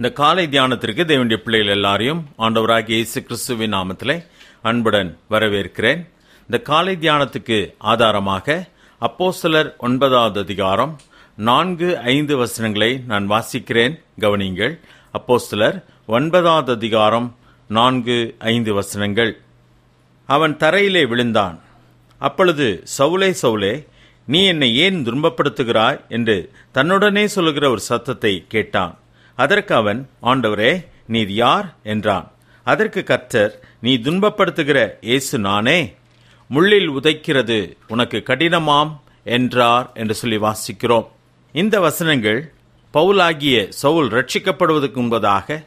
இந்த காலை தியானத்திற்கு தேவனுடைய பிள்ளைகள் எல்லாரையும் ஆண்டவராக இயேசு கிறிஸ்துவின் நாமத்திலே அன்புடன் வரவேற்கிறேன் இந்த காலை தியானத்துக்கு ஆதாரமாக சிலர் ஒன்பதாவது அதிகாரம் நான்கு ஐந்து வசனங்களை நான் வாசிக்கிறேன் கவனிங்கள் சிலர் ஒன்பதாவது அதிகாரம் நான்கு ஐந்து வசனங்கள் அவன் தரையிலே விழுந்தான் அப்பொழுது சவுலே சவுலே நீ என்னை ஏன் துன்பப்படுத்துகிறாய் என்று தன்னுடனே சொல்லுகிற ஒரு சத்தத்தை கேட்டான் அதற்கு அவன் ஆண்டவரே நீ யார் என்றான் அதற்கு கர்த்தர் நீ துன்பப்படுத்துகிற இயேசு நானே முள்ளில் உதைக்கிறது உனக்கு கடினமாம் என்றார் என்று சொல்லி வாசிக்கிறோம் இந்த வசனங்கள் பவுலாகிய சவுல் ரட்சிக்கப்படுவதற்கு முன்பதாக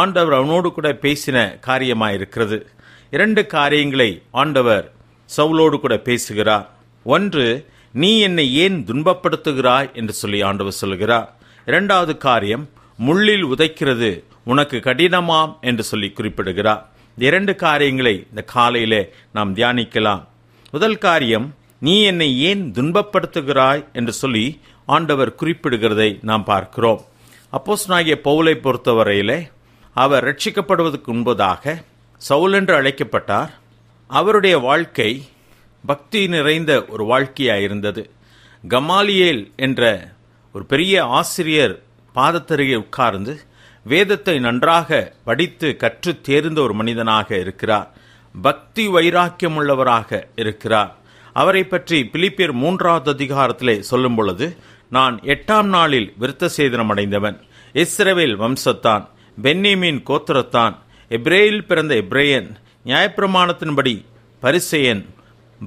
ஆண்டவர் அவனோடு கூட பேசின காரியமாயிருக்கிறது இரண்டு காரியங்களை ஆண்டவர் சவுலோடு கூட பேசுகிறார் ஒன்று நீ என்னை ஏன் துன்பப்படுத்துகிறாய் என்று சொல்லி ஆண்டவர் சொல்கிறார் இரண்டாவது காரியம் முள்ளில் உதைக்கிறது உனக்கு கடினமாம் என்று சொல்லி குறிப்பிடுகிறார் இரண்டு காரியங்களை இந்த காலையிலே நாம் தியானிக்கலாம் முதல் காரியம் நீ என்னை ஏன் துன்பப்படுத்துகிறாய் என்று சொல்லி ஆண்டவர் குறிப்பிடுகிறதை நாம் பார்க்கிறோம் அப்போஸ் நாகிய பவுலை பொறுத்தவரையிலே அவர் ரட்சிக்கப்படுவதற்கு முன்பதாக சவுல் என்று அழைக்கப்பட்டார் அவருடைய வாழ்க்கை பக்தி நிறைந்த ஒரு வாழ்க்கையாக இருந்தது கமாலியேல் என்ற ஒரு பெரிய ஆசிரியர் பாதத்தருகே உட்கார்ந்து வேதத்தை நன்றாக படித்து கற்று தேர்ந்த ஒரு மனிதனாக இருக்கிறார் பக்தி வைராக்கியம் உள்ளவராக இருக்கிறார் அவரை பற்றி பிலிப்பியர் மூன்றாவது அதிகாரத்திலே சொல்லும் பொழுது நான் எட்டாம் நாளில் விருத்த சேதனம் அடைந்தவன் இஸ்ரவேல் வம்சத்தான் பென்னிமீன் கோத்திரத்தான் எப்ரேயில் பிறந்த எப்ரேயன் நியாயப்பிரமாணத்தின்படி பரிசெயன்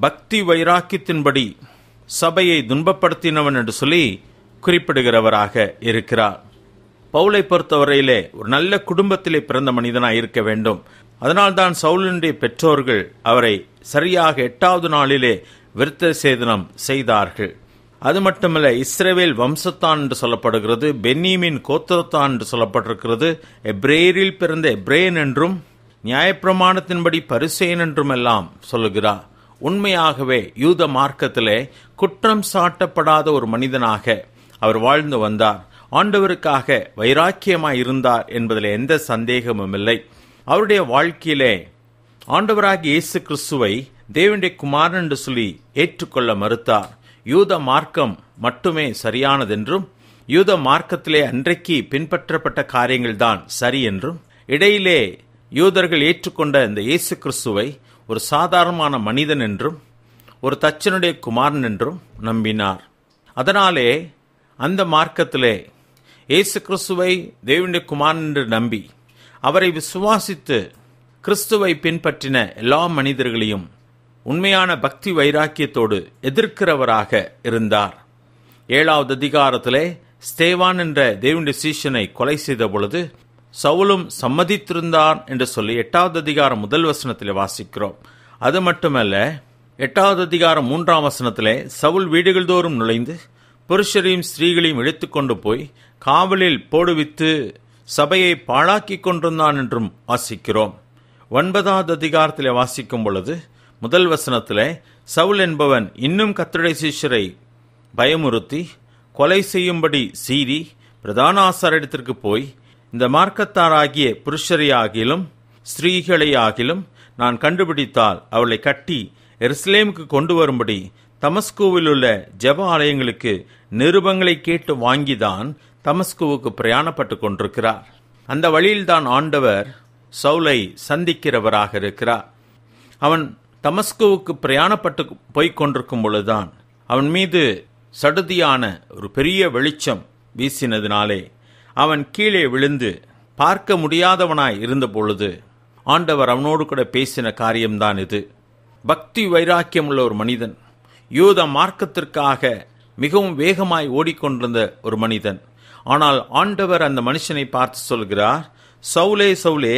பக்தி வைராக்கியத்தின்படி சபையை துன்பப்படுத்தினவன் என்று சொல்லி குறிப்பிடுகிறவராக இருக்கிறார் பவுலை பொறுத்தவரையிலே ஒரு நல்ல குடும்பத்திலே பிறந்த மனிதனாக இருக்க வேண்டும் அதனால்தான் சவுலினுடைய பெற்றோர்கள் அவரை சரியாக எட்டாவது நாளிலே விருத்த சேதனம் செய்தார்கள் அது மட்டுமல்ல இஸ்ரேவேல் வம்சத்தான் என்று சொல்லப்படுகிறது பென்னீமின் கோத்திரத்தான் என்று சொல்லப்பட்டிருக்கிறது எப்ரேரில் பிறந்த எப்ரேன் என்றும் நியாயப்பிரமாணத்தின்படி பரிசேன் என்றும் எல்லாம் சொல்லுகிறார் உண்மையாகவே யூத மார்க்கத்திலே குற்றம் சாட்டப்படாத ஒரு மனிதனாக அவர் வாழ்ந்து வந்தார் ஆண்டவருக்காக வைராக்கியமாய் இருந்தார் என்பதில் எந்த சந்தேகமும் இல்லை அவருடைய வாழ்க்கையிலே ஆண்டவராக இயேசு கிறிஸ்துவை தேவனுடைய குமாரன் என்று சொல்லி ஏற்றுக்கொள்ள மறுத்தார் யூத மார்க்கம் மட்டுமே சரியானதென்றும் யூத மார்க்கத்திலே அன்றைக்கு பின்பற்றப்பட்ட காரியங்கள்தான் சரி என்றும் இடையிலே யூதர்கள் ஏற்றுக்கொண்ட இந்த இயேசு கிறிஸ்துவை ஒரு சாதாரணமான மனிதன் என்றும் ஒரு தச்சனுடைய குமாரன் என்றும் நம்பினார் அதனாலே அந்த மார்க்கத்திலே இயேசு கிறிஸ்துவை தேவனுடைய குமார் என்று நம்பி அவரை விசுவாசித்து கிறிஸ்துவை பின்பற்றின எல்லா மனிதர்களையும் உண்மையான பக்தி வைராக்கியத்தோடு எதிர்க்கிறவராக இருந்தார் ஏழாவது அதிகாரத்திலே ஸ்தேவான் என்ற தேவனுடைய சீஷனை கொலை செய்த பொழுது சவுலும் சம்மதித்திருந்தான் என்று சொல்லி எட்டாவது அதிகாரம் முதல் வசனத்தில் வாசிக்கிறோம் அது மட்டுமல்ல எட்டாவது அதிகாரம் மூன்றாம் வசனத்திலே சவுல் வீடுகள் தோறும் நுழைந்து புருஷரையும் ஸ்திரீகளையும் இழுத்துக்கொண்டு போய் காவலில் போடுவித்து சபையை பாழாக்கிக் கொண்டிருந்தான் என்றும் வாசிக்கிறோம் ஒன்பதாவது அதிகாரத்தில் வாசிக்கும் பொழுது முதல் வசனத்தில் சவுல் என்பவன் இன்னும் கத்தடை சீஷரை பயமுறுத்தி கொலை செய்யும்படி சீறி பிரதான ஆசாரிடத்திற்கு போய் இந்த மார்க்கத்தாராகிய புருஷரையாகிலும் ஸ்திரீகளையாகிலும் நான் கண்டுபிடித்தால் அவளை கட்டி எருசலேமுக்கு கொண்டு வரும்படி தமஸ்கோவில் உள்ள ஜப ஆலயங்களுக்கு நிருபங்களை கேட்டு வாங்கிதான் தமஸ்கோவுக்கு பிரயாணப்பட்டு கொண்டிருக்கிறார் அந்த வழியில்தான் ஆண்டவர் சவுலை சந்திக்கிறவராக இருக்கிறார் அவன் தமஸ்கோவுக்கு பிரயாணப்பட்டு போய்க் கொண்டிருக்கும் பொழுதுதான் அவன் மீது சடுதியான ஒரு பெரிய வெளிச்சம் வீசினதினாலே அவன் கீழே விழுந்து பார்க்க முடியாதவனாய் இருந்த பொழுது ஆண்டவர் அவனோடு கூட பேசின காரியம்தான் இது பக்தி வைராக்கியம் உள்ள ஒரு மனிதன் யூத மார்க்கத்திற்காக மிகவும் வேகமாய் ஓடிக்கொண்டிருந்த ஒரு மனிதன் ஆனால் ஆண்டவர் அந்த மனுஷனை பார்த்து சொல்கிறார் சவுலே சவுலே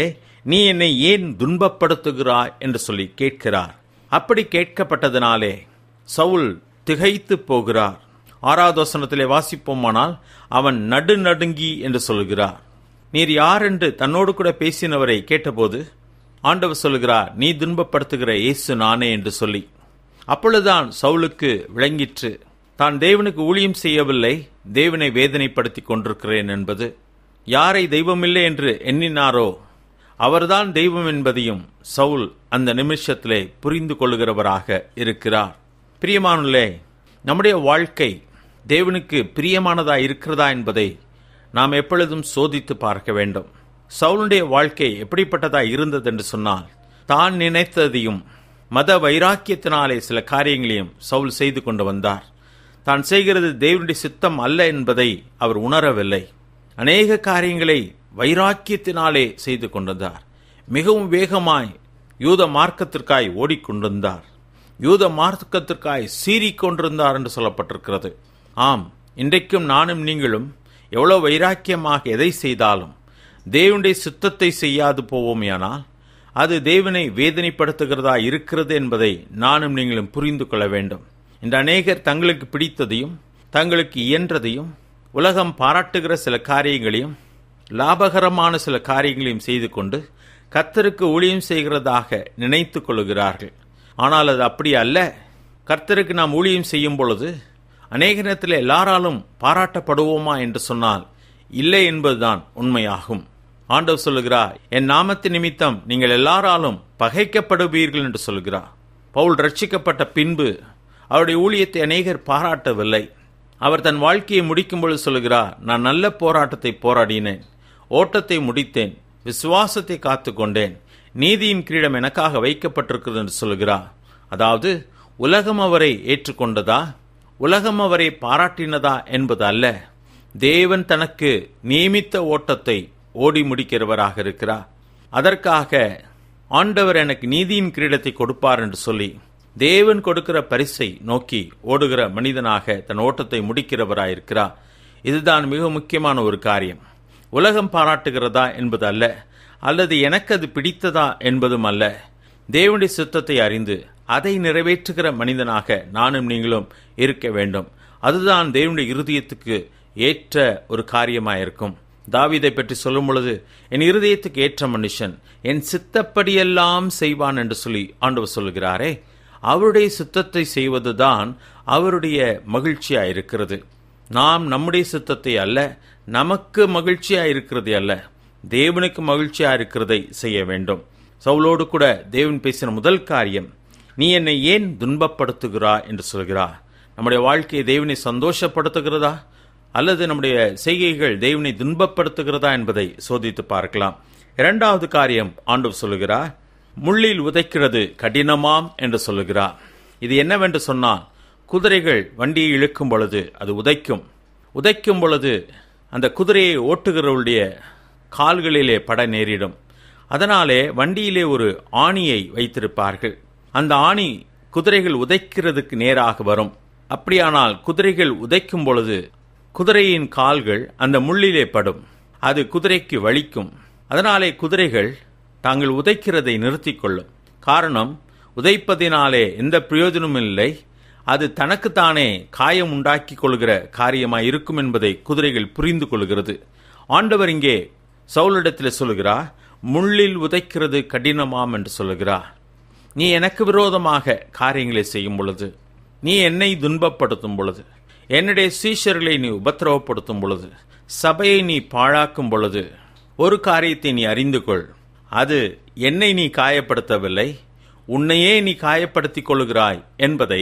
நீ என்னை ஏன் துன்பப்படுத்துகிறாய் என்று சொல்லி கேட்கிறார் அப்படி கேட்கப்பட்டதினாலே சவுல் திகைத்து போகிறார் ஆராதோசனத்திலே வாசிப்போமானால் அவன் நடுநடுங்கி என்று சொல்கிறார் நீர் யார் என்று தன்னோடு கூட பேசினவரை கேட்டபோது ஆண்டவர் சொல்கிறார் நீ துன்பப்படுத்துகிற இயேசு நானே என்று சொல்லி அப்பொழுதுதான் சவுலுக்கு விளங்கிற்று தான் தேவனுக்கு ஊழியம் செய்யவில்லை தேவனை வேதனைப்படுத்தி கொண்டிருக்கிறேன் என்பது யாரை தெய்வமில்லை என்று எண்ணினாரோ அவர்தான் தெய்வம் என்பதையும் சவுல் அந்த நிமிஷத்திலே புரிந்து கொள்கிறவராக இருக்கிறார் பிரியமானுள்ளே நம்முடைய வாழ்க்கை தேவனுக்கு பிரியமானதா இருக்கிறதா என்பதை நாம் எப்பொழுதும் சோதித்து பார்க்க வேண்டும் சவுலுடைய வாழ்க்கை எப்படிப்பட்டதா இருந்தது என்று சொன்னால் தான் நினைத்ததையும் மத வைராக்கியத்தினாலே சில காரியங்களையும் சவுல் செய்து கொண்டு வந்தார் தான் செய்கிறது தேவனுடைய சித்தம் அல்ல என்பதை அவர் உணரவில்லை அநேக காரியங்களை வைராக்கியத்தினாலே செய்து கொண்டிருந்தார் மிகவும் வேகமாய் யூத மார்க்கத்திற்காய் ஓடிக்கொண்டிருந்தார் யூத மார்க்கத்திற்காய் சீறிக்கொண்டிருந்தார் என்று சொல்லப்பட்டிருக்கிறது ஆம் இன்றைக்கும் நானும் நீங்களும் எவ்வளோ வைராக்கியமாக எதை செய்தாலும் தேவனுடைய சித்தத்தை செய்யாது போவோமேயானால் அது தேவனை வேதனைப்படுத்துகிறதா இருக்கிறது என்பதை நானும் நீங்களும் புரிந்து கொள்ள வேண்டும் இந்த அநேகர் தங்களுக்கு பிடித்ததையும் தங்களுக்கு இயன்றதையும் உலகம் பாராட்டுகிற சில காரியங்களையும் லாபகரமான சில காரியங்களையும் செய்து கொண்டு கர்த்தருக்கு ஊழியம் செய்கிறதாக நினைத்து கொள்கிறார்கள் ஆனால் அது அப்படி அல்ல கர்த்தருக்கு நாம் ஊழியம் செய்யும் பொழுது அநேக நேரத்தில் எல்லாராலும் பாராட்டப்படுவோமா என்று சொன்னால் இல்லை என்பதுதான் உண்மையாகும் ஆண்டவர் சொல்லுகிறார் என் நாமத்து நிமித்தம் நீங்கள் எல்லாராலும் பகைக்கப்படுவீர்கள் என்று சொல்லுகிறார் பவுல் ரட்சிக்கப்பட்ட பின்பு அவருடைய ஊழியத்தை அநேகர் பாராட்டவில்லை அவர் தன் வாழ்க்கையை முடிக்கும் பொழுது சொல்கிறார் நான் நல்ல போராட்டத்தை போராடினேன் ஓட்டத்தை முடித்தேன் விசுவாசத்தை காத்து கொண்டேன் நீதியின் கிரீடம் எனக்காக வைக்கப்பட்டிருக்கிறது என்று சொல்கிறார் அதாவது உலகம் அவரை ஏற்றுக்கொண்டதா உலகம் அவரை பாராட்டினதா என்பது அல்ல தேவன் தனக்கு நியமித்த ஓட்டத்தை ஓடி முடிக்கிறவராக இருக்கிறார் அதற்காக ஆண்டவர் எனக்கு நீதியின் கிரீடத்தை கொடுப்பார் என்று சொல்லி தேவன் கொடுக்கிற பரிசை நோக்கி ஓடுகிற மனிதனாக தன் ஓட்டத்தை முடிக்கிறவராயிருக்கிறார் இதுதான் மிக முக்கியமான ஒரு காரியம் உலகம் பாராட்டுகிறதா என்பது அல்ல அல்லது எனக்கு அது பிடித்ததா என்பதும் அல்ல தேவனுடைய சித்தத்தை அறிந்து அதை நிறைவேற்றுகிற மனிதனாக நானும் நீங்களும் இருக்க வேண்டும் அதுதான் தேவனுடைய இருதயத்துக்கு ஏற்ற ஒரு காரியமாக இருக்கும் தாவிதை பற்றி சொல்லும் பொழுது என் இருதயத்துக்கு ஏற்ற மனுஷன் என் சித்தப்படியெல்லாம் செய்வான் என்று சொல்லி ஆண்டவர் சொல்லுகிறாரே அவருடைய சித்தத்தை செய்வதுதான் அவருடைய மகிழ்ச்சியாக இருக்கிறது நாம் நம்முடைய சித்தத்தை அல்ல நமக்கு மகிழ்ச்சியாக இருக்கிறது அல்ல தேவனுக்கு மகிழ்ச்சியாக இருக்கிறதை செய்ய வேண்டும் சவுலோடு கூட தேவன் பேசின முதல் காரியம் நீ என்னை ஏன் துன்பப்படுத்துகிறா என்று சொல்கிறா நம்முடைய வாழ்க்கையை தேவனை சந்தோஷப்படுத்துகிறதா அல்லது நம்முடைய செய்கைகள் தெய்வனை துன்பப்படுத்துகிறதா என்பதை சோதித்து பார்க்கலாம் இரண்டாவது காரியம் ஆண்டவர் சொல்லுகிறார் முள்ளில் உதைக்கிறது கடினமாம் என்று சொல்லுகிறார் இது என்னவென்று சொன்னால் குதிரைகள் வண்டியை இழுக்கும் பொழுது அது உதைக்கும் உதைக்கும் பொழுது அந்த குதிரையை ஓட்டுகிறவருடைய கால்களிலே பட நேரிடும் அதனாலே வண்டியிலே ஒரு ஆணியை வைத்திருப்பார்கள் அந்த ஆணி குதிரைகள் உதைக்கிறதுக்கு நேராக வரும் அப்படியானால் குதிரைகள் உதைக்கும் பொழுது குதிரையின் கால்கள் அந்த முள்ளிலே படும் அது குதிரைக்கு வலிக்கும் அதனாலே குதிரைகள் தாங்கள் உதைக்கிறதை நிறுத்திக் கொள்ளும் காரணம் உதைப்பதினாலே எந்த பிரயோஜனமும் இல்லை அது தனக்குத்தானே காயம் உண்டாக்கிக் கொள்கிற காரியமாய் இருக்கும் என்பதை குதிரைகள் புரிந்து கொள்கிறது ஆண்டவர் இங்கே சவுலிடத்தில் சொல்கிறார் முள்ளில் உதைக்கிறது கடினமாம் என்று சொல்கிறார் நீ எனக்கு விரோதமாக காரியங்களை செய்யும் பொழுது நீ என்னை துன்பப்படுத்தும் பொழுது என்னுடைய சீஷர்களை நீ உபத்திரவப்படுத்தும் பொழுது சபையை நீ பாழாக்கும் பொழுது ஒரு காரியத்தை நீ அறிந்து கொள் அது என்னை நீ காயப்படுத்தவில்லை உன்னையே நீ காயப்படுத்திக் கொள்கிறாய் என்பதை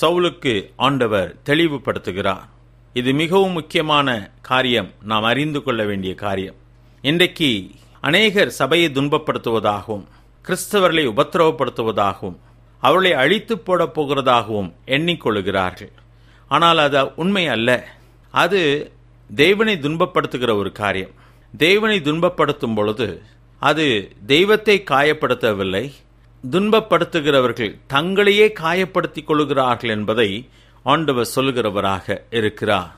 சவுலுக்கு ஆண்டவர் தெளிவுபடுத்துகிறார் இது மிகவும் முக்கியமான காரியம் நாம் அறிந்து கொள்ள வேண்டிய காரியம் இன்றைக்கு அநேகர் சபையை துன்பப்படுத்துவதாகவும் கிறிஸ்தவர்களை உபத்திரவப்படுத்துவதாகவும் அவளை அழித்து போடப் போகிறதாகவும் எண்ணிக்கொள்கிறார்கள் ஆனால் அது உண்மை அல்ல அது தெய்வனை துன்பப்படுத்துகிற ஒரு காரியம் தெய்வனை துன்பப்படுத்தும் பொழுது அது தெய்வத்தை காயப்படுத்தவில்லை துன்பப்படுத்துகிறவர்கள் தங்களையே காயப்படுத்தி கொள்கிறார்கள் என்பதை ஆண்டவர் சொல்கிறவராக இருக்கிறார்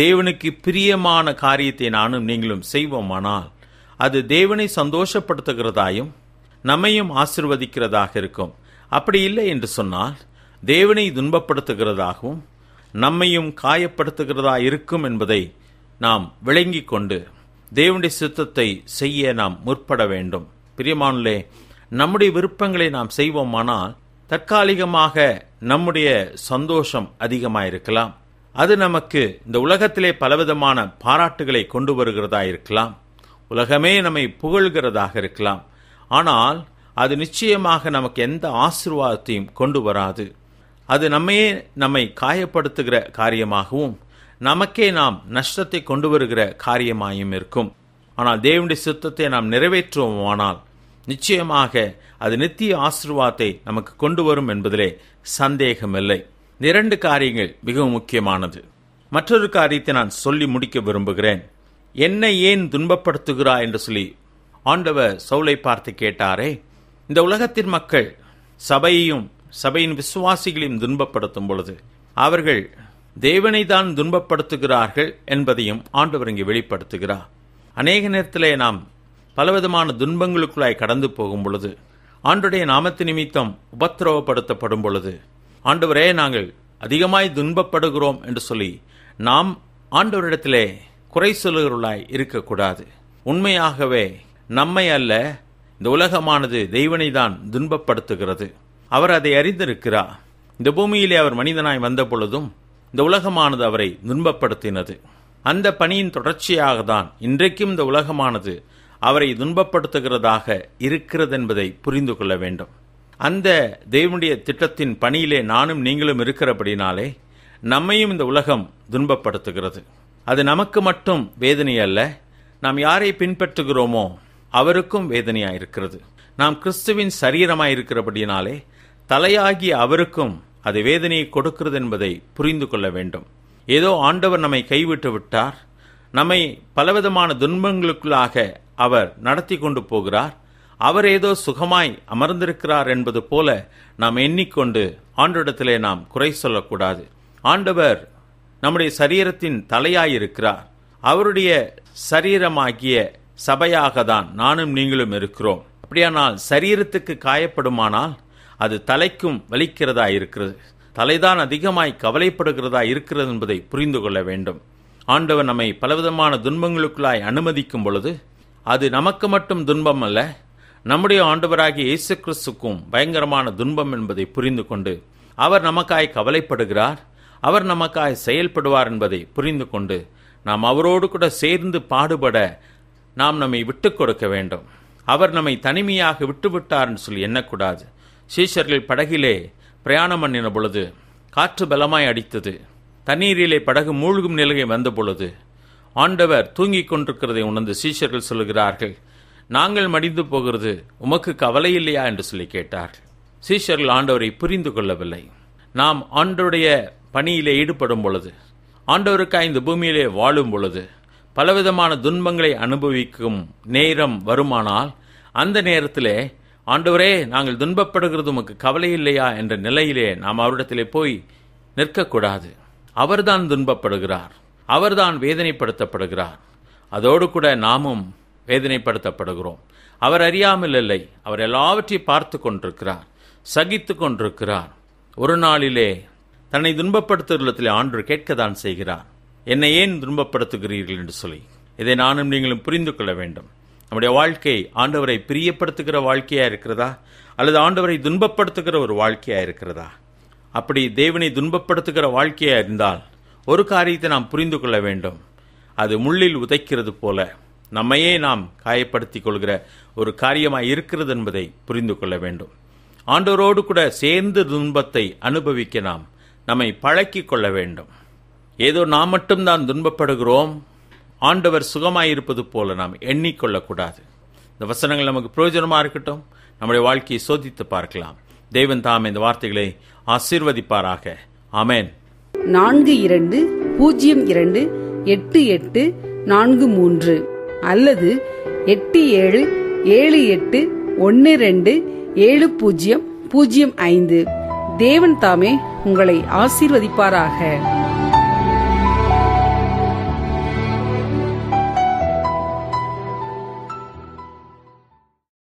தேவனுக்கு பிரியமான காரியத்தை நானும் நீங்களும் செய்வோமானால் அது தேவனை சந்தோஷப்படுத்துகிறதாயும் நம்மையும் ஆசிர்வதிக்கிறதாக இருக்கும் அப்படி இல்லை என்று சொன்னால் தேவனை துன்பப்படுத்துகிறதாகவும் நம்மையும் காயப்படுத்துகிறதா இருக்கும் என்பதை நாம் விளங்கிக் கொண்டு தேவனுடைய சித்தத்தை செய்ய நாம் முற்பட வேண்டும் பிரியமானே நம்முடைய விருப்பங்களை நாம் செய்வோமானால் தற்காலிகமாக நம்முடைய சந்தோஷம் அதிகமாயிருக்கலாம் அது நமக்கு இந்த உலகத்திலே பலவிதமான பாராட்டுகளை கொண்டு வருகிறதா இருக்கலாம் உலகமே நம்மை புகழ்கிறதாக இருக்கலாம் ஆனால் அது நிச்சயமாக நமக்கு எந்த ஆசிர்வாதத்தையும் கொண்டு வராது அது நம்மையே நம்மை காயப்படுத்துகிற காரியமாகவும் நமக்கே நாம் நஷ்டத்தை கொண்டு வருகிற காரியமாயும் இருக்கும் ஆனால் தேவனுடைய சித்தத்தை நாம் நிறைவேற்றுவோமானால் நிச்சயமாக அது நித்திய ஆசிர்வாதத்தை நமக்கு கொண்டு வரும் என்பதிலே சந்தேகமில்லை இரண்டு காரியங்கள் மிகவும் முக்கியமானது மற்றொரு காரியத்தை நான் சொல்லி முடிக்க விரும்புகிறேன் என்னை ஏன் துன்பப்படுத்துகிறா என்று சொல்லி ஆண்டவர் சவுலை பார்த்து கேட்டாரே இந்த உலகத்தின் மக்கள் சபையையும் சபையின் விசுவாசிகளையும் துன்பப்படுத்தும் பொழுது அவர்கள் தேவனை தான் துன்பப்படுத்துகிறார்கள் என்பதையும் ஆண்டவர் இங்கே வெளிப்படுத்துகிறார் அநேக நேரத்திலே நாம் பலவிதமான துன்பங்களுக்குள்ளாய் கடந்து போகும் பொழுது ஆண்டுடைய நாமத்து நிமித்தம் உபத்திரவப்படுத்தப்படும் பொழுது ஆண்டவரே நாங்கள் அதிகமாய் துன்பப்படுகிறோம் என்று சொல்லி நாம் ஆண்டவரிடத்திலே குறை சொல்லுகிறாய் இருக்கக்கூடாது உண்மையாகவே நம்மை அல்ல இந்த உலகமானது தெய்வனை தான் துன்பப்படுத்துகிறது அவர் அதை அறிந்திருக்கிறார் இந்த பூமியிலே அவர் மனிதனாய் வந்த பொழுதும் இந்த உலகமானது அவரை துன்பப்படுத்தினது அந்த பணியின் தொடர்ச்சியாக தான் இன்றைக்கும் இந்த உலகமானது அவரை துன்பப்படுத்துகிறதாக இருக்கிறது என்பதை புரிந்து கொள்ள வேண்டும் அந்த தெய்வனுடைய திட்டத்தின் பணியிலே நானும் நீங்களும் இருக்கிறபடினாலே நம்மையும் இந்த உலகம் துன்பப்படுத்துகிறது அது நமக்கு மட்டும் வேதனை அல்ல நாம் யாரை பின்பற்றுகிறோமோ அவருக்கும் வேதனையாக இருக்கிறது நாம் கிறிஸ்துவின் சரீரமாக இருக்கிறபடினாலே தலையாகிய அவருக்கும் அது வேதனையை கொடுக்கிறது என்பதை புரிந்து கொள்ள வேண்டும் ஏதோ ஆண்டவர் நம்மை கைவிட்டு விட்டார் நம்மை பலவிதமான துன்பங்களுக்குள்ளாக அவர் நடத்தி கொண்டு போகிறார் அவர் ஏதோ சுகமாய் அமர்ந்திருக்கிறார் என்பது போல நாம் எண்ணிக்கொண்டு ஆண்டிடத்திலே நாம் குறை சொல்லக்கூடாது ஆண்டவர் நம்முடைய சரீரத்தின் தலையாயிருக்கிறார் அவருடைய சரீரமாகிய சபையாக தான் நானும் நீங்களும் இருக்கிறோம் அப்படியானால் சரீரத்துக்கு காயப்படுமானால் அது தலைக்கும் வலிக்கிறதா இருக்கிறது தலைதான் அதிகமாய் கவலைப்படுகிறதா இருக்கிறது என்பதை புரிந்து கொள்ள வேண்டும் ஆண்டவர் நம்மை பலவிதமான துன்பங்களுக்குள்ளாய் அனுமதிக்கும் பொழுது அது நமக்கு மட்டும் துன்பம் அல்ல நம்முடைய ஆண்டவராகிய இயேசு கிறிஸ்துக்கும் பயங்கரமான துன்பம் என்பதை புரிந்து கொண்டு அவர் நமக்காய் கவலைப்படுகிறார் அவர் நமக்காய் செயல்படுவார் என்பதை புரிந்து கொண்டு நாம் அவரோடு கூட சேர்ந்து பாடுபட நாம் நம்மை விட்டு கொடுக்க வேண்டும் அவர் நம்மை தனிமையாக என்று சொல்லி எண்ணக்கூடாது சீஷர்கள் படகிலே பிரயாணம் பண்ணின பொழுது காற்று பலமாய் அடித்தது தண்ணீரிலே படகு மூழ்கும் நிலையை வந்த பொழுது ஆண்டவர் தூங்கிக் கொண்டிருக்கிறதை உணர்ந்து சீஷர்கள் சொல்கிறார்கள் நாங்கள் மடிந்து போகிறது உமக்கு கவலை இல்லையா என்று சொல்லி கேட்டார்கள் சீஷர்கள் ஆண்டவரை புரிந்து கொள்ளவில்லை நாம் ஆண்டவருடைய பணியிலே ஈடுபடும் பொழுது ஆண்டவருக்காக இந்த பூமியிலே வாழும் பொழுது பலவிதமான துன்பங்களை அனுபவிக்கும் நேரம் வருமானால் அந்த நேரத்திலே ஆண்டவரே நாங்கள் துன்பப்படுகிறது உமக்கு கவலை இல்லையா என்ற நிலையிலே நாம் அவரிடத்திலே போய் நிற்கக்கூடாது அவர்தான் துன்பப்படுகிறார் அவர்தான் வேதனைப்படுத்தப்படுகிறார் அதோடு கூட நாமும் வேதனைப்படுத்தப்படுகிறோம் அவர் அறியாமல் இல்லை அவர் எல்லாவற்றையும் பார்த்து கொண்டிருக்கிறார் சகித்து கொண்டிருக்கிறார் ஒரு நாளிலே தன்னை துன்பப்படுத்துகிறத்தில் ஆண்டு கேட்கத்தான் செய்கிறார் என்னை ஏன் துன்பப்படுத்துகிறீர்கள் என்று சொல்லி இதை நானும் நீங்களும் புரிந்து கொள்ள வேண்டும் நம்முடைய வாழ்க்கை ஆண்டவரை பிரியப்படுத்துகிற வாழ்க்கையாக இருக்கிறதா அல்லது ஆண்டவரை துன்பப்படுத்துகிற ஒரு வாழ்க்கையாக இருக்கிறதா அப்படி தேவனை துன்பப்படுத்துகிற வாழ்க்கையாக இருந்தால் ஒரு காரியத்தை நாம் புரிந்து கொள்ள வேண்டும் அது முள்ளில் உதைக்கிறது போல நம்மையே நாம் காயப்படுத்திக் கொள்கிற ஒரு காரியமாக இருக்கிறது என்பதை புரிந்து கொள்ள வேண்டும் ஆண்டவரோடு கூட சேர்ந்து துன்பத்தை அனுபவிக்க நாம் நம்மை பழக்கிக் கொள்ள வேண்டும் ஏதோ நாம் மட்டும்தான் துன்பப்படுகிறோம் ஆண்டவர் சுகமாயிருப்பது போல நாம் எண்ணிக்கொள்ளக்கூடாது இந்த வசனங்கள் நமக்கு பிரயோஜனமாக இருக்கட்டும் நம்முடைய வாழ்க்கையை சோதித்து பார்க்கலாம் தேவன் தாம் இந்த வார்த்தைகளை ஆசீர்வதிப்பாராக அமேன் நான்கு இரண்டு பூஜ்ஜியம் இரண்டு எட்டு எட்டு நான்கு மூன்று அல்லது எட்டு ஏழு ஏழு எட்டு ஒன்று ரெண்டு ஏழு பூஜ்ஜியம் பூஜ்ஜியம் ஐந்து தேவன் தாமே உங்களை ஆசீர்வதிப்பாராக